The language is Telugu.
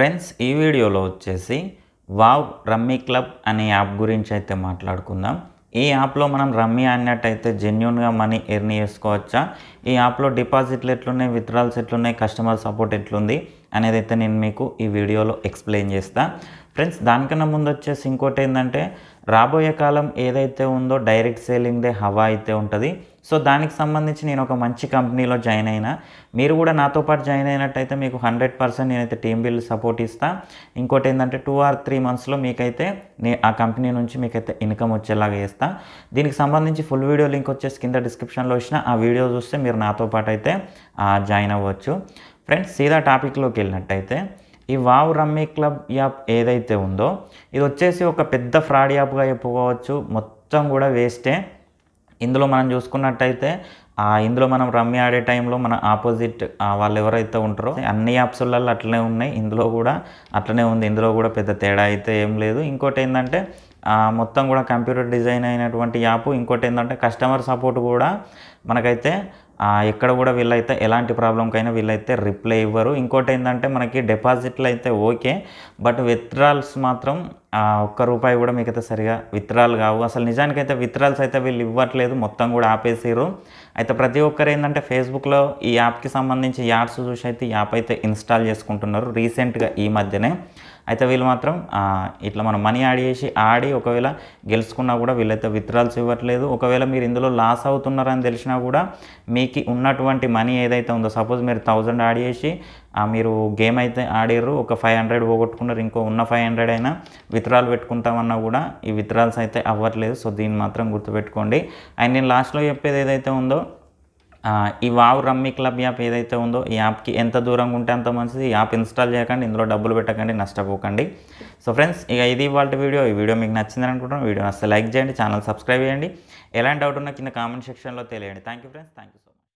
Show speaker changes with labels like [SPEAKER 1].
[SPEAKER 1] ఫ్రెండ్స్ ఈ వీడియోలో వచ్చేసి వావ్ రమ్మీ క్లబ్ అనే యాప్ గురించి అయితే మాట్లాడుకుందాం ఈ యాప్లో మనం రమ్మీ ఆడినట్టయితే జెన్యున్గా మనీ ఎర్న్ చేసుకోవచ్చా ఈ యాప్లో డిపాజిట్లు ఎట్లున్నాయి విత్డ్రాల్స్ ఎట్లున్నాయి కస్టమర్ సపోర్ట్ ఎట్లుంది అనేది అయితే నేను మీకు ఈ వీడియోలో ఎక్స్ప్లెయిన్ చేస్తా ఫ్రెండ్స్ దానికన్నా ముందు వచ్చేసి ఇంకోటి ఏంటంటే రాబోయే కాలం ఏదైతే ఉందో డైరెక్ట్ సేలింగ్దే హవా అయితే ఉంటుంది సో దానికి సంబంధించి నేను ఒక మంచి కంపెనీలో జాయిన్ అయినా మీరు కూడా నాతో పాటు జాయిన్ అయినట్టయితే మీకు హండ్రెడ్ పర్సెంట్ నేనైతే టీమ్ బిల్ సపోర్ట్ ఇస్తా ఇంకోటి ఏంటంటే టూ ఆర్ త్రీ మంత్స్లో మీకైతే నే ఆ కంపెనీ నుంచి మీకైతే ఇన్కమ్ వచ్చేలాగా చేస్తా దీనికి సంబంధించి ఫుల్ వీడియో లింక్ వచ్చేసి కింద డిస్క్రిప్షన్లో వచ్చిన ఆ వీడియో చూస్తే మీరు నాతో పాటు అయితే జాయిన్ అవ్వచ్చు ఫ్రెండ్స్ సీదా టాపిక్లోకి వెళ్ళినట్టయితే ఈ వావ్ రమ్మీ క్లబ్ యాప్ ఏదైతే ఉందో ఇది వచ్చేసి ఒక పెద్ద ఫ్రాడ్ యాప్గా చెప్పుకోవచ్చు మొత్తం కూడా వేస్టే ఇందులో మనం చూసుకున్నట్టయితే ఇందులో మనం రమ్మి ఆడే టైంలో మన ఆపోజిట్ వాళ్ళు ఎవరైతే ఉంటారో అన్ని యాప్స్లలో అట్లనే ఉన్నాయి ఇందులో కూడా అట్లనే ఉంది ఇందులో కూడా పెద్ద తేడా అయితే ఏం లేదు ఇంకోటి ఏంటంటే మొత్తం కూడా కంప్యూటర్ డిజైన్ అయినటువంటి యాప్ ఇంకోటి ఏంటంటే కస్టమర్ సపోర్ట్ కూడా మనకైతే ఎక్కడ కూడా వీళ్ళైతే ఎలాంటి ప్రాబ్లంకైనా వీళ్ళైతే రిప్లై ఇవ్వరు ఇంకోటి ఏంటంటే మనకి డిపాజిట్లు అయితే ఓకే బట్ విత్డ్రాల్స్ మాత్రం ఆ ఒక్క రూపాయి కూడా మీకు అయితే సరిగా విత్రాలు కావు అసలు నిజానికైతే విత్రాల్స్ అయితే వీళ్ళు ఇవ్వట్లేదు మొత్తం కూడా ఆపేసారు అయితే ప్రతి ఒక్కరు ఏంటంటే ఫేస్బుక్లో ఈ యాప్కి సంబంధించి యాడ్స్ చూసి అయితే యాప్ అయితే ఇన్స్టాల్ చేసుకుంటున్నారు రీసెంట్గా ఈ మధ్యనే అయితే వీళ్ళు మాత్రం ఇట్లా మనం మనీ యాడ్ చేసి ఆడి ఒకవేళ గెలుచుకున్నా కూడా వీళ్ళైతే విత్డ్రాల్స్ ఇవ్వట్లేదు ఒకవేళ మీరు ఇందులో లాస్ అవుతున్నారని తెలిసినా కూడా మీకు ఉన్నటువంటి మనీ ఏదైతే ఉందో సపోజ్ మీరు థౌజండ్ యాడ్ చేసి మీరు గేమ్ అయితే ఆడిర్రు ఒక ఫైవ్ హండ్రెడ్ పోగొట్టుకున్నారు ఇంకో ఉన్న ఫైవ్ హండ్రెడ్ అయినా విత్డ్రాల్ పెట్టుకుంటామన్నా కూడా ఈ విత్డ్రాల్స్ అయితే అవ్వట్లేదు సో దీన్ని మాత్రం గుర్తుపెట్టుకోండి అండ్ నేను లాస్ట్లో చెప్పేది ఏదైతే ఉందో ఈ వావ్ రమ్మీ క్లబ్ యాప్ ఏదైతే ఉందో ఈ యాప్కి ఎంత దూరంగా ఉంటే అంత మంచిది ఈ యాప్ ఇన్స్టాల్ చేయకండి ఇందులో డబ్బులు పెట్టకండి నష్టపోకండి సో ఫ్రెండ్స్ ఇక ఇది వాళ్ళ వీడియో ఈ వీడియో మీకు నచ్చిందని అనుకుంటున్నాను వీడియో నచ్చితే లైక్ చేయండి ఛానల్ సబ్స్క్రైబ్ చేయండి ఎలాంటి డౌట్ ఉన్నా కింద కామెంట్ సెక్షన్లో తెలియండి thank you friends thank you